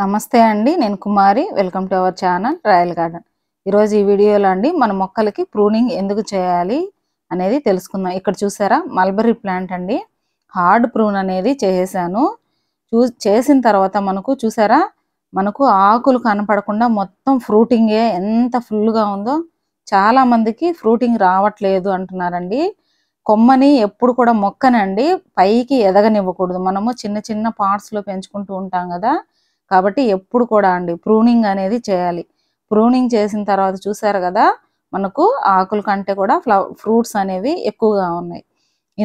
నమస్తే అండి నేను Kumari welcome to our channel royal garden ఈరోజు ఈ వీడియోలో అండి మన మొక్కలకి ప్రూనింగ్ ఎందుకు చేయాలి అనేది తెలుసుకుందాం ఇక్కడ చూసారా మల్బరీ ప్లాంట్ అండి హార్డ్ ప్రూన్ అనేది చేసాను చూ చేసిన తర్వాత మనకు చూసారా మనకు ఆకులు కనపడకుండా మొత్తం ఫ్రూటింగే ఎంత ఫుల్గా ఉందో చాలామందికి ఫ్రూటింగ్ రావట్లేదు అంటున్నారండి కొమ్మని ఎప్పుడు కూడా మొక్కనండి పైకి ఎదగనివ్వకూడదు మనము చిన్న చిన్న పార్ట్స్లో పెంచుకుంటూ ఉంటాం కదా కాబట్టి ఎప్పుడు కూడా అండి ప్రూనింగ్ అనేది చేయాలి ప్రూనింగ్ చేసిన తర్వాత చూసారు కదా మనకు ఆకుల కంటే కూడా ఫ్రూట్స్ అనేవి ఎక్కువగా ఉన్నాయి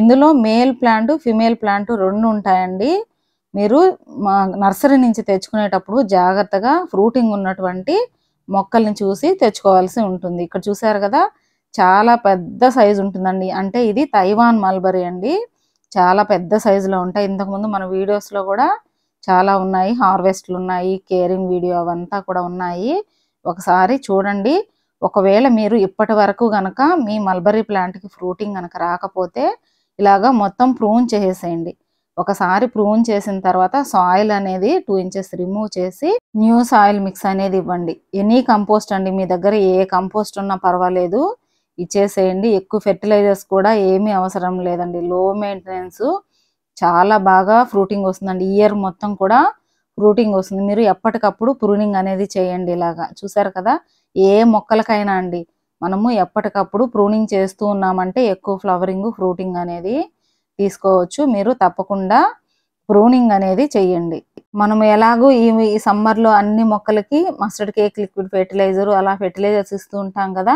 ఇందులో మేల్ ప్లాంట్ ఫిమేల్ ప్లాంట్ రెండు ఉంటాయండి మీరు మా నర్సరీ నుంచి తెచ్చుకునేటప్పుడు జాగ్రత్తగా ఫ్రూటింగ్ ఉన్నటువంటి మొక్కల్ని చూసి తెచ్చుకోవాల్సి ఉంటుంది ఇక్కడ చూసారు కదా చాలా పెద్ద సైజు ఉంటుందండి అంటే ఇది తైవాన్ మల్బరీ అండి చాలా పెద్ద సైజులో ఉంటాయి ఇంతకుముందు మన వీడియోస్లో కూడా చాలా ఉన్నాయి హార్వెస్ట్లు ఉన్నాయి కేరింగ్ వీడియో అవంతా కూడా ఉన్నాయి ఒకసారి చూడండి ఒకవేళ మీరు ఇప్పటి వరకు గనక మీ మల్బరీ ప్లాంట్కి ఫ్రూటింగ్ కనుక రాకపోతే ఇలాగా మొత్తం ప్రూన్ చేసేయండి ఒకసారి ప్రూన్ చేసిన తర్వాత సాయిల్ అనేది టూ ఇంచెస్ రిమూవ్ చేసి న్యూ సాయిల్ మిక్స్ అనేది ఇవ్వండి ఎనీ కంపోస్ట్ అండి మీ దగ్గర ఏ కంపోస్ట్ ఉన్నా పర్వాలేదు ఇచ్చేసేయండి ఎక్కువ ఫెర్టిలైజర్స్ కూడా ఏమీ అవసరం లేదండి లో మెయింటెనెన్స్ చాలా బాగా ఫ్రూటింగ్ వస్తుందండి ఇయర్ మొత్తం కూడా ఫ్రూటింగ్ వస్తుంది మీరు ఎప్పటికప్పుడు ప్రూనింగ్ అనేది చేయండి ఇలాగా చూసారు కదా ఏ మొక్కలకైనా అండి మనము ఎప్పటికప్పుడు ప్రూనింగ్ చేస్తూ ఉన్నామంటే ఎక్కువ ఫ్లవరింగ్ ఫ్రూటింగ్ అనేది తీసుకోవచ్చు మీరు తప్పకుండా ప్రూనింగ్ అనేది చెయ్యండి మనం ఎలాగో ఈ ఈ సమ్మర్లో అన్ని మొక్కలకి మస్టర్డ్ కేక్ లిక్విడ్ ఫెర్టిలైజర్ అలా ఫెర్టిలైజర్స్ ఇస్తూ ఉంటాం కదా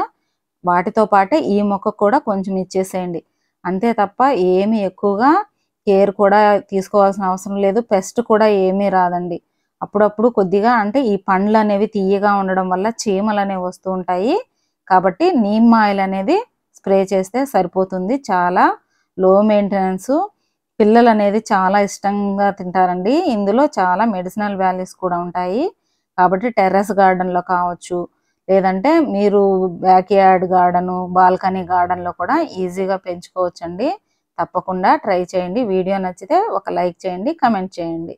వాటితో పాటే ఈ మొక్క కూడా కొంచెం ఇచ్చేసేయండి అంతే తప్ప ఏమి ఎక్కువగా కేర్ కూడా తీసుకోవాల్సిన అవసరం లేదు పెస్ట్ కూడా ఏమీ రాదండి అప్పుడప్పుడు కొద్దిగా అంటే ఈ పండ్లు అనేవి తీయగా ఉండడం వల్ల చీమలు అనేవి వస్తూ ఉంటాయి కాబట్టి నీమ్ ఆయిల్ అనేది స్ప్రే చేస్తే సరిపోతుంది చాలా లో మెయింటెనెన్స్ పిల్లలు అనేది చాలా ఇష్టంగా తింటారండి ఇందులో చాలా మెడిసినల్ వాల్యూస్ కూడా ఉంటాయి కాబట్టి టెర్రస్ గార్డెన్లో కావచ్చు లేదంటే మీరు బ్యాక్ యార్డ్ గార్డెను బాల్కనీ గార్డెన్లో కూడా ఈజీగా పెంచుకోవచ్చండి తప్పకుండా ట్రై చేయండి వీడియో నచ్చితే ఒక లైక్ చేయండి కమెంట్ చేయండి